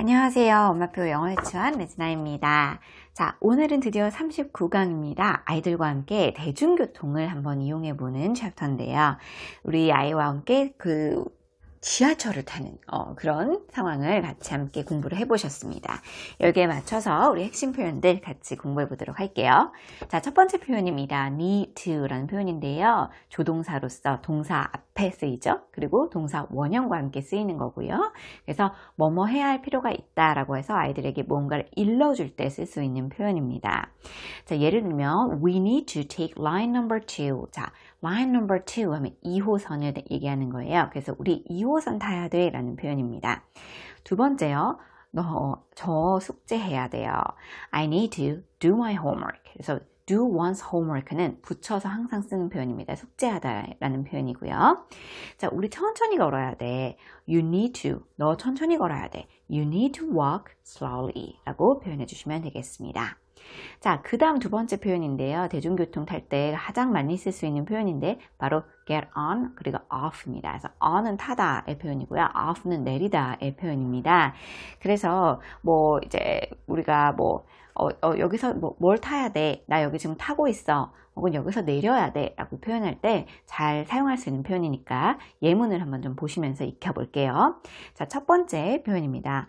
안녕하세요. 엄마표 영어 유치원 레지나입니다. 자, 오늘은 드디어 39강입니다. 아이들과 함께 대중교통을 한번 이용해보는 챕터인데요. 우리 아이와 함께 그 지하철을 타는 어, 그런 상황을 같이 함께 공부를 해보셨습니다. 여기에 맞춰서 우리 핵심 표현들 같이 공부해 보도록 할게요. 자, 첫 번째 표현입니다. need to라는 표현인데요. 조동사로서 동사 앞 앞에 쓰이죠. 그리고 동사 원형과 함께 쓰이는 거고요. 그래서 뭐뭐 해야 할 필요가 있다라고 해서 아이들에게 뭔가를 일러줄 때 쓸 수 있는 표현입니다. 자, 예를 들면 we need to take line number 2. 자, line number 2 하면 2호선을 얘기하는 거예요. 그래서 우리 2호선 타야 돼라는 표현입니다. 두 번째요. 너, 저 숙제해야 돼요. I need to do my homework. 그래서 do one's homework는 붙여서 항상 쓰는 표현입니다. 숙제하다라는 표현이고요. 자, 우리 천천히 걸어야 돼. You need to. 너 천천히 걸어야 돼. You need to walk slowly 라고 표현해 주시면 되겠습니다. 자, 그 다음 두 번째 표현인데요. 대중교통 탈 때 가장 많이 쓸 수 있는 표현인데 바로 get on 그리고 off입니다. 그래서 on은 타다의 표현이고요. off는 내리다의 표현입니다. 그래서 뭐 이제 우리가 뭐 어, 어, 여기서 뭐, 뭘 타야 돼? 나 여기 지금 타고 있어. 혹은 여기서 내려야 돼 라고 표현할 때 잘 사용할 수 있는 표현이니까 예문을 한번 좀 보시면서 익혀볼게요. 자, 첫 번째 표현입니다.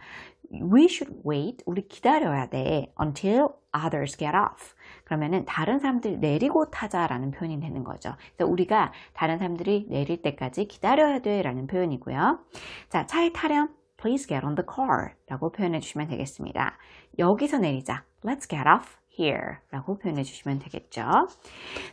We should wait. 우리 기다려야 돼. Until others get off. 그러면은 다른 사람들 내리고 타자라는 표현이 되는 거죠. 그래서 우리가 다른 사람들이 내릴 때까지 기다려야 돼라는 표현이고요. 자, 차에 타렴. Please get on the car 라고 표현해 주시면 되겠습니다. 여기서 내리자. Let's get off here 라고 표현해 주시면 되겠죠.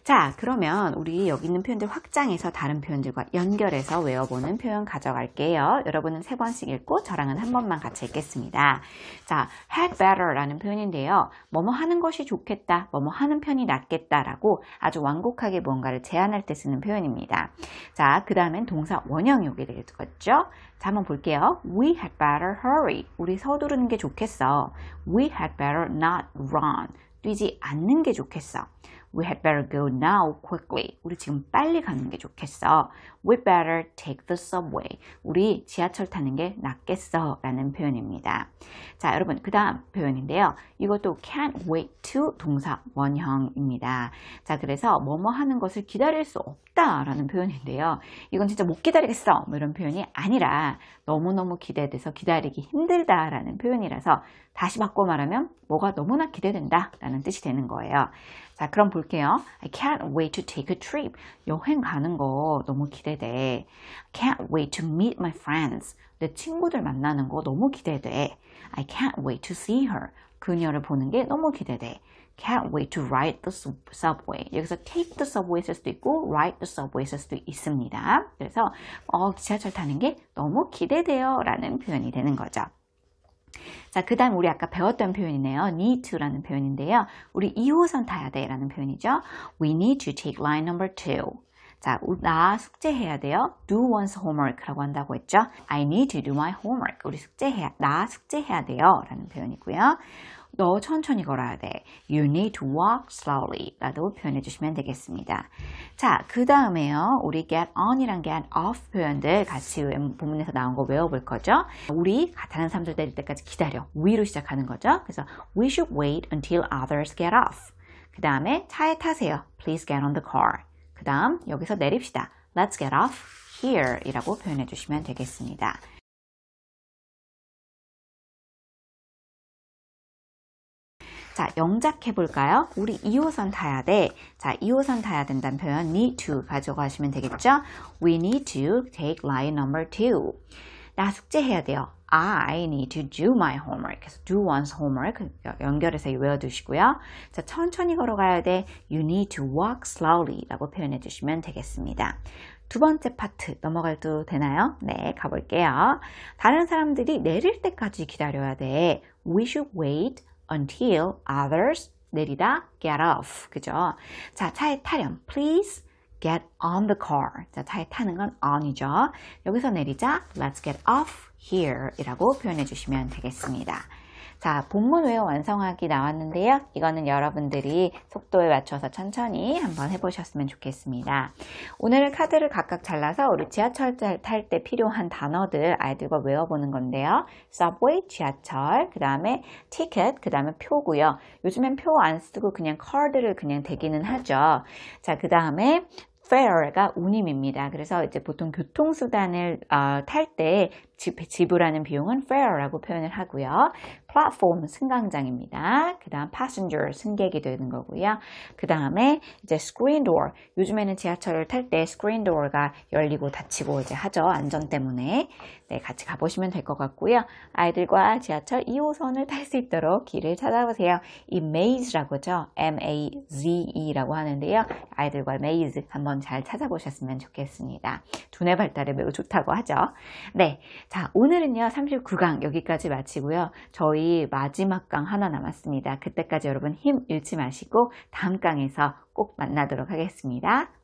자, 그러면 우리 여기 있는 표현들 확장해서 다른 표현들과 연결해서 외워보는 표현 가져갈게요. 여러분은 세 번씩 읽고 저랑은 한 번만 같이 읽겠습니다. 자, had better 라는 표현인데요. 뭐뭐 하는 것이 좋겠다, 뭐뭐 하는 편이 낫겠다 라고 아주 완곡하게 뭔가를 제안할 때 쓰는 표현입니다. 자, 그 다음엔 동사 원형이 오게 되겠죠. 자, 한번 볼게요. We had better hurry. 우리 서두르는 게 좋겠어. We had better not run. 뛰지 않는 게 좋겠어. We had better go now quickly. 우리 지금 빨리 가는 게 좋겠어. We better take the subway. 우리 지하철 타는 게 낫겠어. 라는 표현입니다. 자, 여러분, 그 다음 표현인데요. 이것도 can't wait to 동사 원형입니다. 자, 그래서 뭐뭐 하는 것을 기다릴 수 없다. 라는 표현인데요. 이건 진짜 못 기다리겠어. 뭐 이런 표현이 아니라 너무너무 기대돼서 기다리기 힘들다. 라는 표현이라서 다시 바꿔 말하면 뭐가 너무나 기대된다. 라는 뜻이 되는 거예요. 자, 그럼 볼게요. I can't wait to take a trip. 여행 가는 거 너무 기대돼. Can't wait to meet my friends. 내 친구들 만나는 거 너무 기대돼. I can't wait to see her. 그녀를 보는 게 너무 기대돼. Can't wait to ride the subway. 여기서 take the subway 쓸 수도 있고 ride the subway 쓸 수도 있습니다. 그래서 어, 지하철 타는 게 너무 기대돼요 라는 표현이 되는 거죠. 자, 그 다음 우리 아까 배웠던 표현이네요. need to라는 표현인데요. 우리 2호선 타야 돼 라는 표현이죠. We need to take line number 2. 자, 나 숙제해야 돼요. Do one's homework라고 한다고 했죠. I need to do my homework. 우리 숙제해야, 나 숙제해야 돼요. 라는 표현이고요. 너 천천히 걸어야 돼. You need to walk slowly 라고 표현해 주시면 되겠습니다. 자, 그 다음에요. 우리 get on이랑 get off 표현들 같이 본문에서 나온 거 외워볼 거죠. 우리 다른 사람들 내릴 때까지 기다려. 위로 시작하는 거죠. 그래서 we should wait until others get off. 그 다음에 차에 타세요. Please get on the car. 그 다음 여기서 내립시다. Let's get off here 이라고 표현해 주시면 되겠습니다. 자, 영작해 볼까요? 우리 2호선 타야 돼. 자, 2호선 타야 된다는 표현 need to 가져가시면 되겠죠? We need to take line number 2. 나 숙제해야 돼요. I need to do my homework. 그래서 do one's homework 연결해서 외워두시고요. 자, 천천히 걸어가야 돼. You need to walk slowly 라고 표현해 주시면 되겠습니다. 두 번째 파트 넘어가도 되나요? 네, 가볼게요. 다른 사람들이 내릴 때까지 기다려야 돼. We should wait until others 내리다 get off 그죠? 자 차에 타렴 please get on the car 자 차에 타는 건 on이죠 여기서 내리자 let's get off here 이라고 표현해 주시면 되겠습니다 자, 본문 외워 완성하기 나왔는데요. 이거는 여러분들이 속도에 맞춰서 천천히 한번 해보셨으면 좋겠습니다. 오늘은 카드를 각각 잘라서 우리 지하철 탈 때 필요한 단어들 아이들과 외워보는 건데요. subway, 지하철, 그 다음에 티켓, 그 다음에 표고요. 요즘엔 표 안 쓰고 그냥 카드를 그냥 대기는 하죠. 자, 그 다음에 fare가 운임입니다. 그래서 이제 보통 교통수단을 어, 탈때 지불하는 비용은 fare라고 표현을 하고요. platform 승강장입니다. 그 다음 passenger 승객이 되는 거고요. 그 다음에 이제 screen door 요즘에는 지하철을 탈 때 screen door가 열리고 닫히고 이제 하죠. 안전 때문에 네, 같이 가보시면 될 것 같고요. 아이들과 지하철 2호선을 탈 수 있도록 길을 찾아보세요. 이 maze라고죠. 하 M-A-Z-E라고 하는데요. 아이들과 maze 한번 잘 찾아보셨으면 좋겠습니다. 두뇌 발달에 매우 좋다고 하죠. 네, 자 오늘은요 39강 여기까지 마치고요. 저희 마지막 강 하나 남았습니다. 그때까지 여러분 힘 잃지 마시고 다음 강에서 꼭 만나도록 하겠습니다.